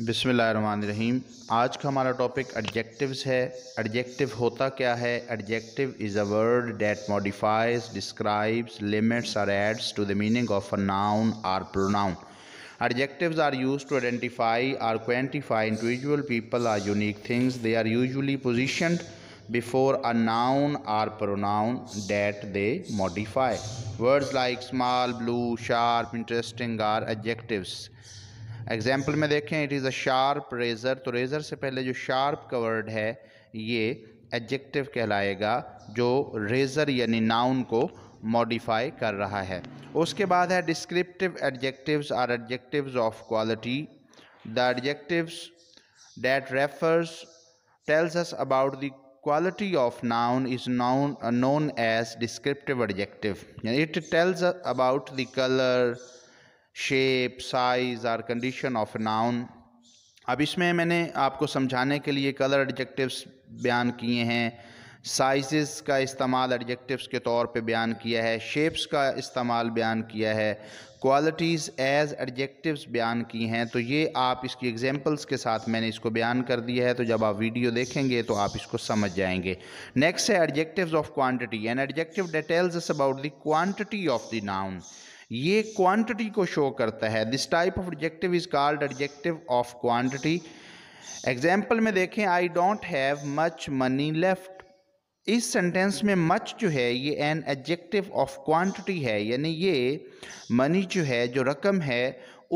बिसमिल्ल आज का हमारा टॉपिक एडजेक्टिव्स है एडजेक्टिव होता क्या है adjective is a word that modifies describes limits or adds to the meaning of a noun or pronoun adjectives are use to identify or quantify individual people or unique things they are usually position before a noun or pronoun that they modify words like small blue sharp interesting are adjectives example में देखें it is a sharp razor तो razor से पहले जो sharp का word है ये adjective कहलाएगा जो रेज़र यानी नाउन को मॉडिफाई कर रहा है उसके बाद है descriptive adjectives or adjectives of quality the adjectives that refers tells us about the quality of noun is noun known as descriptive adjective it tells about the colour shape size or condition of noun अब इसमें मैंने आपको समझाने के लिए colour adjectives बयान किए हैं साइजेस का इस्तेमाल एडजेक्टिव्स के तौर पे बयान किया है शेप्स का इस्तेमाल बयान किया है क्वालिटीज़ एज एडजेक्टिव्स बयान की हैं तो ये आप इसकी एग्जांपल्स के साथ मैंने इसको बयान कर दिया है तो जब आप वीडियो देखेंगे तो आप इसको समझ जाएंगे नेक्स्ट है adjectives of quantity and adjective details about the quantity of the noun ये क्वांटिटी को शो करता है this type of adjective is called adjective of quantity example में देखें I don't have much money left इस sentence में much जो है ये एन एडजेक्टिव ऑफ क्वांटिटी है यानी ये मनी जो है जो रकम है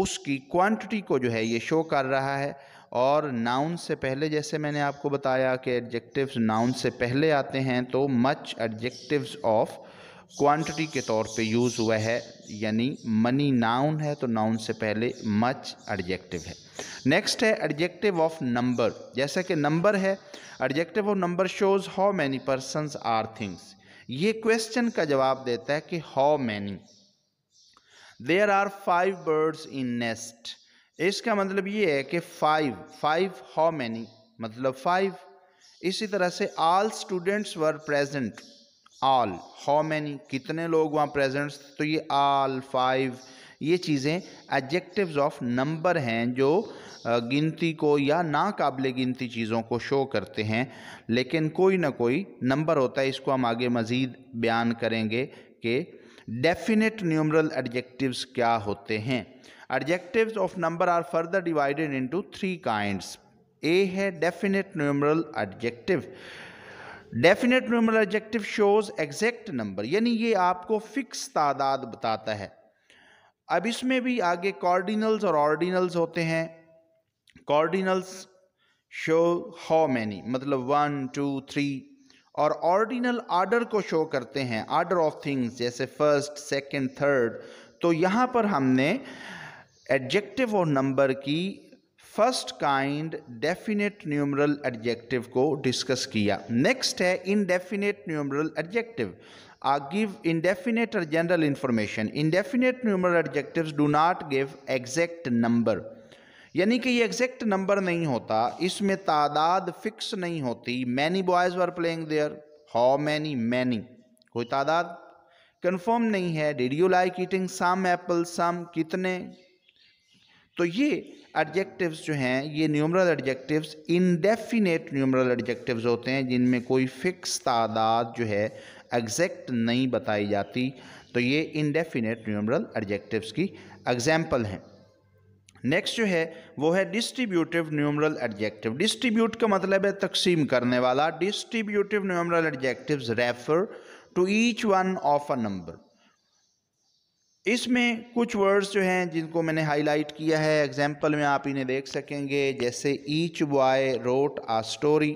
उसकी क्वांटिटी को जो है ये शो कर रहा है और नाउन से पहले जैसे मैंने आपको बताया कि एडजेक्टिव्स नाउन से पहले आते हैं तो मच एडजेक्टिव्स ऑफ क्वांटिटी के तौर पे यूज़ हुआ है यानी मनी नाउन है तो नाउन से पहले मच एडजेक्टिव है नेक्स्ट है एडजेक्टिव ऑफ नंबर जैसा कि नंबर है adjective of number shows how many person or things ये क्वेश्चन का जवाब देता है कि how many there are five birds in nest इसका मतलब ये है कि फाइव फाइव हाउ मैनी मतलब फाइव इसी तरह से all students were present all how many कितने लोग वहाँ प्रेजेंट्स तो ये आल फाइव ये चीज़ें एडजेक्टिव्स ऑफ नंबर हैं जो गिनती को या नाकबिल गिनती चीज़ों को शो करते हैं लेकिन कोई ना कोई नंबर होता है इसको हम आगे मज़ीद बयान करेंगे कि डेफिनेट न्यूमरल एडजेक्टिव्स क्या होते हैं adjectives of number are further divided into three kinds A है definite numeral adjective definite number adjective shows exact number यानी ये आपको फिक्स तादाद बताता है अब इसमें भी आगे कॉर्डिनल्स और ऑर्डिनल्स होते हैं कॉर्डिनल्स शो हाउ मैनी मतलब वन टू थ्री और ऑर्डिनल आर्डर को शो करते हैं आर्डर ऑफ थिंग्स जैसे फर्स्ट सेकेंड थर्ड तो यहाँ पर हमने एडजेक्टिव और नंबर की first kind definite numeral adjective को डिस्कस किया नेक्स्ट है indefinite numeral adjective a give indefinite और general information indefinite numeral adjective do not give exact number यानी कि ये एग्जैक्ट नंबर नहीं होता इसमें तादाद फिक्स नहीं होती many boys are playing there how many many कोई तादाद कन्फर्म नहीं है did you like eating some apple some कितने तो ये एडजेक्टिव्स जो हैं ये numeral adjectives indefinite numeral adjectives होते हैं जिनमें कोई फिक्स तादाद जो है एग्जैक्ट नहीं बताई जाती तो ये इनडेफिनेट न्यूमरल एडजेक्टिव्स की एग्जाम्पल हैं नेक्स्ट जो है वो है डिस्ट्रीब्यूटिव न्यूमरल एडजेक्टिव डिस्ट्रीब्यूट का मतलब है तकसीम करने वाला distributive numeral adjective refer to each one of a number इसमें कुछ वर्ड्स जो हैं जिनको मैंने हाईलाइट किया है एग्जांपल में आप इन्हें देख सकेंगे जैसे each boy wrote a story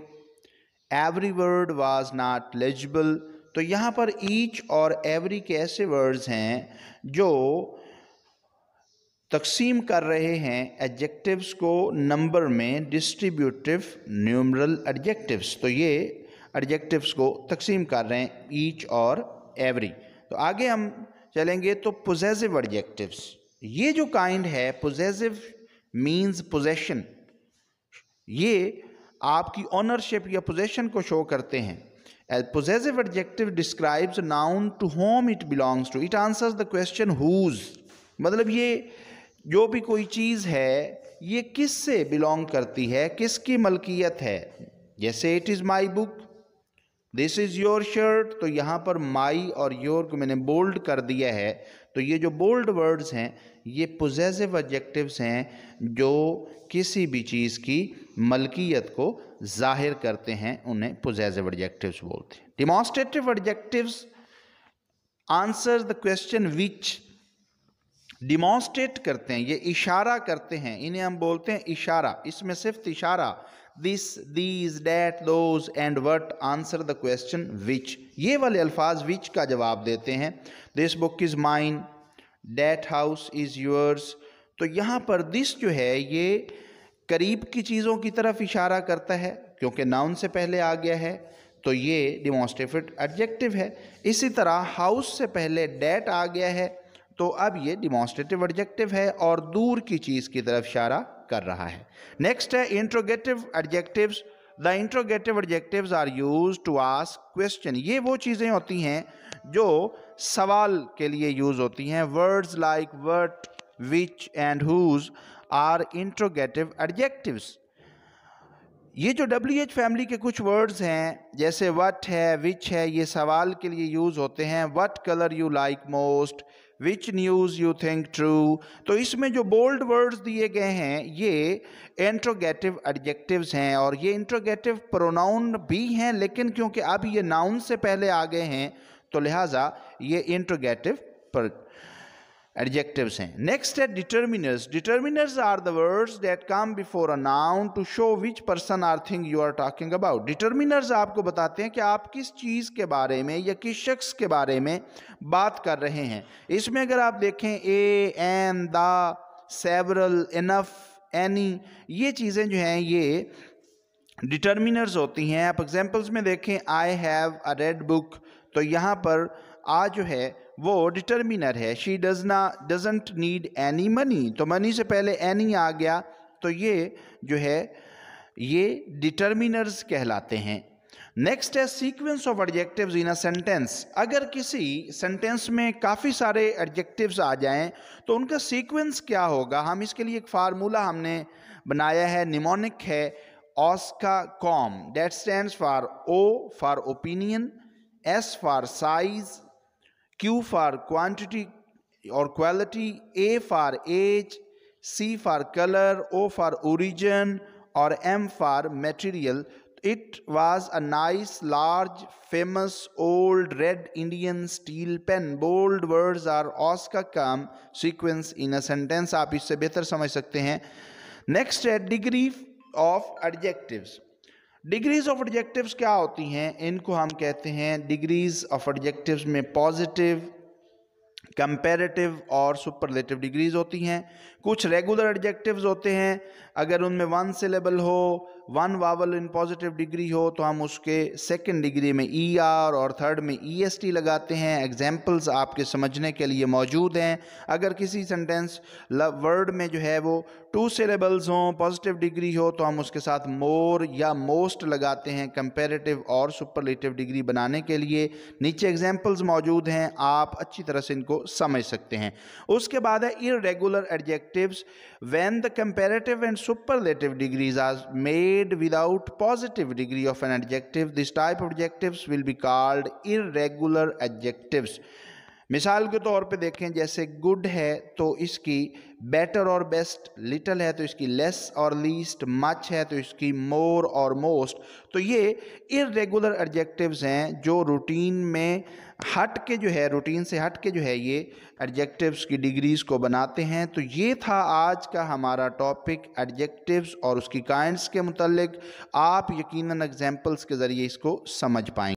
every word was not legible तो यहाँ पर ईच और एवरी के ऐसे वर्ड्स हैं जो तकसीम कर रहे हैं एडजेक्टिव्स को नंबर में डिस्ट्रीब्यूटिव न्यूमरल एडजेक्टिव्स तो ये एडजेक्टिव्स को तकसीम कर रहे हैं ईच और एवरी तो आगे हम चलेंगे तो पोजेसिव एडजेक्टिव्स ये जो काइंड है पोजेसिव मींस पोजेशन ये आपकी ऑनरशिप या पोजेशन को शो करते हैं as possessive adjective describes noun to whom it belongs to it answers the question whose मतलब ये जो भी कोई चीज़ है ये किस से बिलोंग करती है किसकी मलकियत है जैसे it is my book this is your shirt तो यहाँ पर माई और योर को मैंने बोल्ड कर दिया है तो ये जो बोल्ड वर्ड्स हैं ये पोजेसिव एडजेक्टिव्स हैं जो किसी भी चीज़ की मलकियत को जाहिर करते हैं उन्हें पोजेसिव एडजेक्टिव्स बोलते हैं demonstrative adjectives answer the question which demonstrate करते हैं ये इशारा करते हैं इन्हें हम बोलते हैं इशारा इसमें सिर्फ इशारा this these that those and what answer the question which ये वाले अल्फाज विच का जवाब देते हैं this book is mine that house is yours तो यहाँ पर दिस जो है ये करीब की चीज़ों की तरफ इशारा करता है क्योंकि नाउन से पहले आ गया है तो ये डिमॉन्स्ट्रेटिव एडजेक्टिव है इसी तरह हाउस से पहले डैट आ गया है तो अब ये डिमॉन्स्ट्रेटिव एडजेक्टिव है और दूर की चीज़ की तरफ इशारा कर रहा है नेक्स्ट है interrogative adjectives the interrogative adjectives are use to ask question ये वो चीज़ें होती हैं जो सवाल के लिए यूज होती हैं words like what which and whose are interrogative adjectives ये जो डब्ल्यू एच फैमिली के कुछ वर्ड्स हैं जैसे वट है विच है ये सवाल के लिए यूज़ होते हैं what colour you like most which news you think true तो इसमें जो बोल्ड वर्ड्स दिए गए हैं ये इंट्रोगेटिव एडजेक्टिव हैं और ये इंट्रोगेटिव प्रोनाउन भी हैं लेकिन क्योंकि अब ये नाउन से पहले आ गए हैं तो लिहाजा ये इंट्रोगेटिव एडजेक्टिव्स हैं नेक्स्ट है determiners determiners are the words that come before a noun to show which person or thing you are talking about determiners आपको बताते हैं कि आप किस चीज़ के बारे में या किस शख्स के बारे में बात कर रहे हैं इसमें अगर आप देखें a an the several enough any ये चीज़ें जो हैं ये डिटर्मिनर्स होती हैं आप एग्जाम्पल्स में देखें I have a red book तो यहाँ पर आ जो है वो डिटर्मिनर है शी डज ना डजेंट नीड एनी मनी तो मनी से पहले एनी आ गया तो ये जो है ये डिटर्मिनर्स कहलाते हैं नेक्स्ट है sequence of adjectives in a sentence अगर किसी सेंटेंस में काफ़ी सारे एडजेक्टिव्स आ जाएं तो उनका सीक्वेंस क्या होगा हम इसके लिए एक फार्मूला हमने बनाया है निमोनिक है OSQA com that stand for O for opinion S for size Q for quantity और quality A for age C for colour O for origin और M for material it was a nice large famous old red Indian steel pen bold words are OSQA com sequence in a sentence आप इससे बेहतर समझ सकते हैं next है degree of adjectives degrees of adjectives क्या होती हैं इनको हम कहते हैं डिग्रीज ऑफ एडजेक्टिव्स में पॉजिटिव कंपेरेटिव और सुपरलेटिव डिग्रीज होती हैं कुछ रेगुलर एडजेक्टिव्स होते हैं अगर उनमें वन सिलेबल हो one vowel in positive degree हो तो हम उसके सेकंड डिग्री में ई e आर और थर्ड में ई एस टी लगाते हैं एग्जांपल्स आपके समझने के लिए मौजूद हैं अगर किसी सेंटेंस वर्ड में जो है वो टू सिलेबल्स हों पॉजिटिव डिग्री हो तो हम उसके साथ मोर या मोस्ट लगाते हैं कंपेरेटिव और सुपरलेटिव डिग्री बनाने के लिए नीचे एग्जाम्पल्स मौजूद हैं आप अच्छी तरह से इनको समझ सकते हैं उसके बाद है irregular adjectives when the comparative and superlative degrees are made without positive degree of an adjective. This type of adjectives will be called irregular adjectives. मिसाल के तौर पे देखें जैसे गुड है तो इसकी बेटर और बेस्ट लिटल है तो इसकी लेस और लीस्ट मच है तो इसकी मोर और मोस्ट तो ये इरेगुलर एडजेक्टिव्स हैं जो रूटीन में हट के जो है रूटीन से हट के जो है ये एडजेक्टिव्स की डिग्रीज़ को बनाते हैं तो ये था आज का हमारा टॉपिक एडजेक्टिव्स और उसकी काइंड्स के मतलब आप यकीनन एग्जांपल्स के ज़रिए इसको समझ पाएंगे